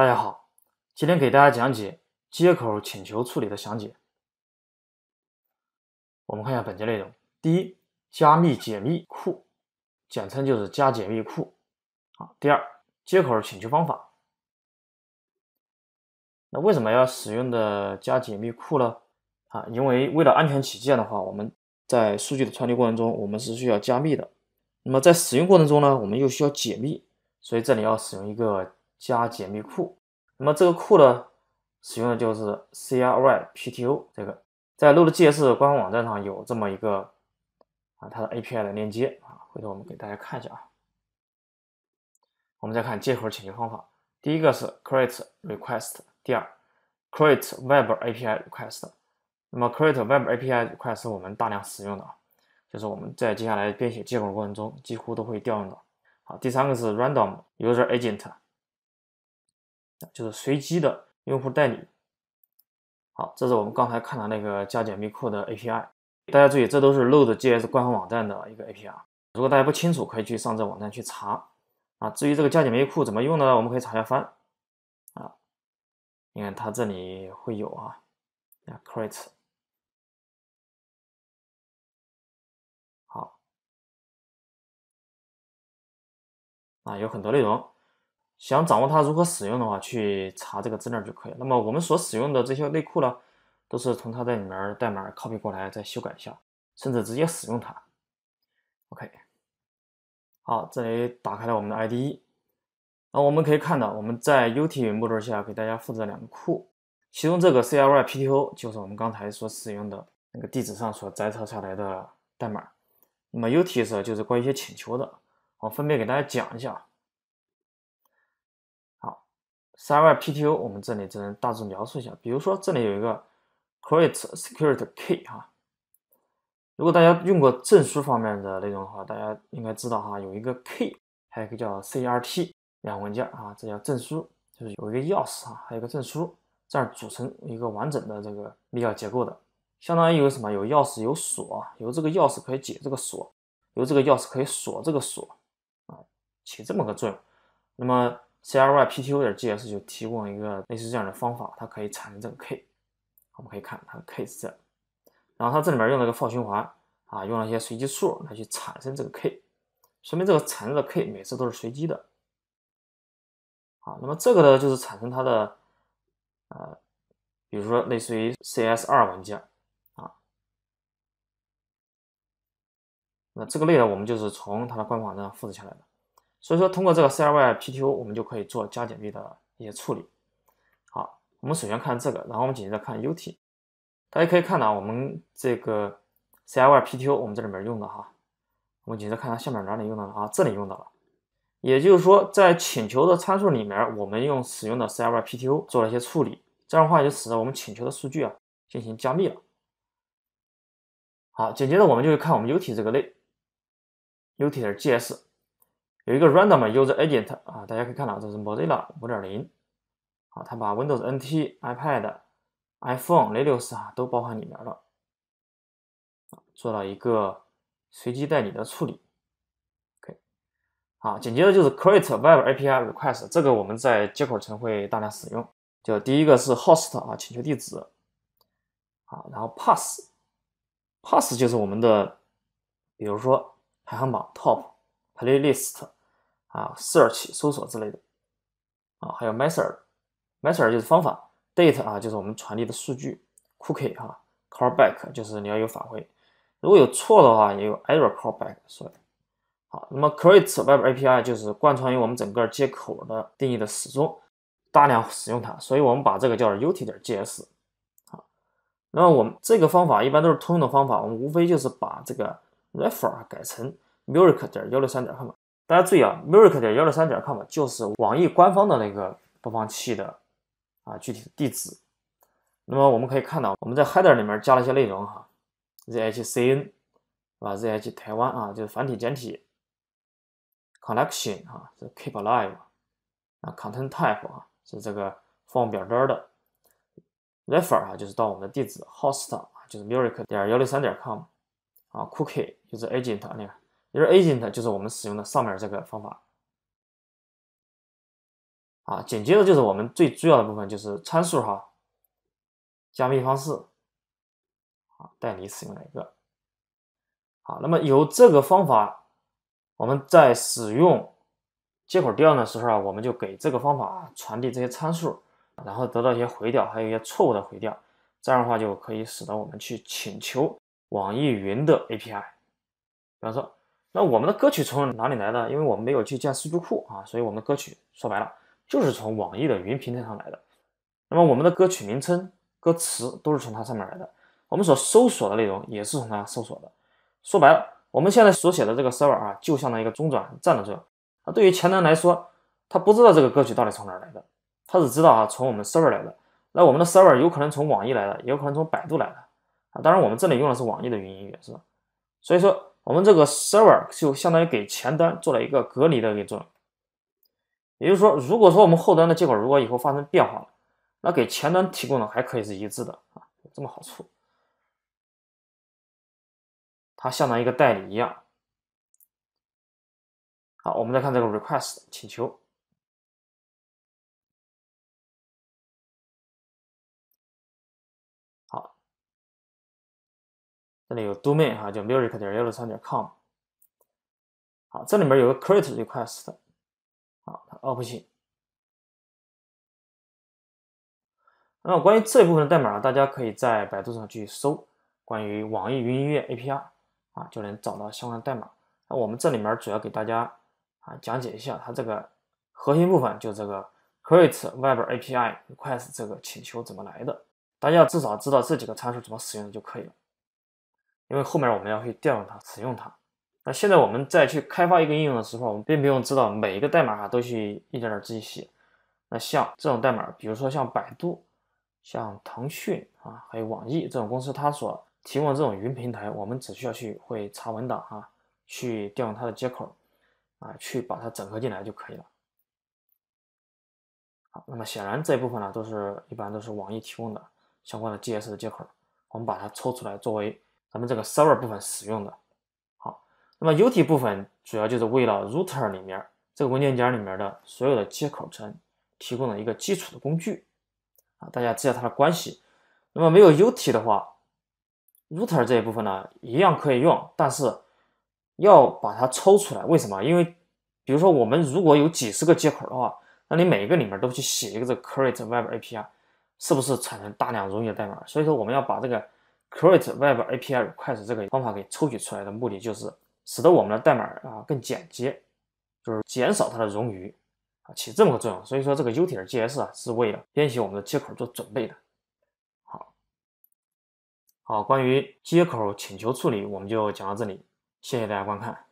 大家好，今天给大家讲解接口请求处理的详解。我们看一下本节内容：第一，加密解密库，简称就是加解密库。啊，第二，接口请求方法。那为什么要使用的加解密库呢？啊，因为为了安全起见的话，我们在数据的传递过程中，我们是需要加密的。那么在使用过程中呢，我们又需要解密，所以这里要使用一个。加解密库，那么这个库呢，使用的就是 CRYPTO 这个，在 Node.js 官方网站上有这么一个啊它的 API 的链接啊，回头我们给大家看一下啊。我们再看接口请求方法，第一个是 create request，第二 create web API request，那么 create web API request 我们大量使用的啊，就是我们在接下来编写接口过程中几乎都会调用到。好，第三个是 random user agent。就是随机的用户代理。好，这是我们刚才看的那个加减密库的 API。大家注意，这都是 Load GS 官方网站的一个 API。如果大家不清楚，可以去上这网站去查。啊，至于这个加减密库怎么用呢？我们可以查一下翻。啊，你看它这里会有啊，Create。好，啊有很多内容。想掌握它如何使用的话，去查这个资料就可以。那么我们所使用的这些内裤呢，都是从它这里面代码 copy 过来，再修改一下，甚至直接使用它。OK，好，这里打开了我们的 IDE，那我们可以看到我们在 UT 目录下给大家复制了两个库，其中这个 Crypto 就是我们刚才所使用的那个地址上所摘抄下来的代码。那么 UT 是就是关于一些请求的，我分别给大家讲一下。三万 PTO，我们这里只能大致描述一下。比如说，这里有一个 create security key 哈。如果大家用过证书方面的内容的话，大家应该知道哈，有一个 key，还有一个叫 CRT 两文件啊，这叫证书，就是有一个钥匙哈，还有个证书，这样组成一个完整的这个密钥结构的。相当于有什么？有钥匙，有锁，有这个钥匙可以解这个锁，有这个钥匙可以锁这个锁啊，起这么个作用。那么 cryptu 点 js 就提供一个类似这样的方法，它可以产生这个 k，我们可以看它的 k 是这，然后它这里面用了一个 for 循环啊，用了一些随机数来去产生这个 k，说明这个产生的 k 每次都是随机的。啊，那么这个呢就是产生它的，呃，比如说类似于 c s 2文件啊，那这个类呢我们就是从它的官网上复制下来的。所以说，通过这个 C R Y P T O，我们就可以做加减密的一些处理。好，我们首先看这个，然后我们紧接着看 U T。大家可以看到，我们这个 C R Y P T O，我们这里面用的哈，我们紧接着看它下面哪里用到了啊？这里用到了，也就是说，在请求的参数里面，我们用使用的 C R Y P T O 做了一些处理，这样的话就使得我们请求的数据啊进行加密了。好，紧接着我们就看我们 U T 这个类，U T 的 G S。有一个 random user agent 啊，大家可以看到，这是 Mozilla 五点零，好，它把 Windows NT、iPad、iPhone、Linux 啊都包含里面了，做了一个随机代理的处理，OK，好，紧接着就是 create Web API request，这个我们在接口层会大量使用，就第一个是 host 啊，请求地址，好，然后 pass，pass 就是我们的，比如说排行榜 top。playlist 啊，search 搜索之类的啊，还有 method，method 就是方法 d a t e 啊就是我们传递的数据，cookie 哈，callback 就是你要有返回，如果有错的话也有 error callback。所以好，那么 create web API 就是贯穿于我们整个接口的定义的始终，大量使用它，所以我们把这个叫 ut.js 点。好，那么我们这个方法一般都是通用的方法，我们无非就是把这个 refer 改成 m u r i c 点幺六三点 com，大家注意啊 m u r i c 点幺六三点 com 就是网易官方的那个播放器的啊具体地址。那么我们可以看到，我们在 header 里面加了一些内容哈，zhcn 是吧？zh 台湾啊，就是繁体简体。collection 啊，是 keep alive 啊，content type 啊，是这个放表单的。refer 啊，就是到我们的地址 host 啊，就是 m u r i c 点幺六三点 com 啊，cookie 就是 agent 啊那个。也是 agent 就是我们使用的上面这个方法啊，紧接着就是我们最主要的部分，就是参数哈，加密方式啊，代理使用哪个？好，那么由这个方法，我们在使用接口调用的时候啊，我们就给这个方法传递这些参数，然后得到一些回调，还有一些错误的回调，这样的话就可以使得我们去请求网易云的 API，比方说。那我们的歌曲从哪里来呢？因为我们没有去建数据库啊，所以我们的歌曲说白了就是从网易的云平台上来的。那么我们的歌曲名称、歌词都是从它上面来的，我们所搜索的内容也是从它搜索的。说白了，我们现在所写的这个 server 啊，就像一个中转站的作用。那对于前端来说，他不知道这个歌曲到底从哪儿来的，他只知道啊，从我们 server 来的。那我们的 server 有可能从网易来的，也有可能从百度来的啊。当然，我们这里用的是网易的云音乐，是吧？所以说。我们这个 server 就相当于给前端做了一个隔离的一个作用，也就是说，如果说我们后端的接口如果以后发生变化了，那给前端提供的还可以是一致的啊，有这么好处。它相当于一个代理一样。好，我们再看这个 request 请求。这里有 domain 哈，就 music. 幺六三 .com。好，这里面有个 create request。好，它 optin。那么关于这一部分的代码大家可以在百度上去搜关于网易云音乐 API 啊，就能找到相关的代码。那我们这里面主要给大家啊讲解一下它这个核心部分，就这个 create Web API request 这个请求怎么来的，大家至少知道这几个参数怎么使用就可以了。因为后面我们要去调用它、使用它。那现在我们再去开发一个应用的时候，我们并不用知道每一个代码啊都去一点点自己写。那像这种代码，比如说像百度、像腾讯啊，还有网易这种公司，它所提供的这种云平台，我们只需要去会查文档啊，去调用它的接口啊，去把它整合进来就可以了。好，那么显然这一部分呢，都是一般都是网易提供的相关的 GS 的接口，我们把它抽出来作为。咱们这个 server 部分使用的，好，那么 ut 部分主要就是为了 router 里面这个文件夹里面的所有的接口层提供了一个基础的工具啊，大家知道它的关系。那么没有 ut 的话，router 这一部分呢一样可以用，但是要把它抽出来。为什么？因为比如说我们如果有几十个接口的话，那你每一个里面都去写一个这个 create web api，是不是产生大量冗余的代码？所以说我们要把这个。create Web API 快速这个方法给抽取出来的目的就是使得我们的代码啊更简洁，就是减少它的冗余啊起这么个作用。所以说这个 UTL GS 啊是为了编写我们的接口做准备的。好，好，关于接口请求处理我们就讲到这里，谢谢大家观看。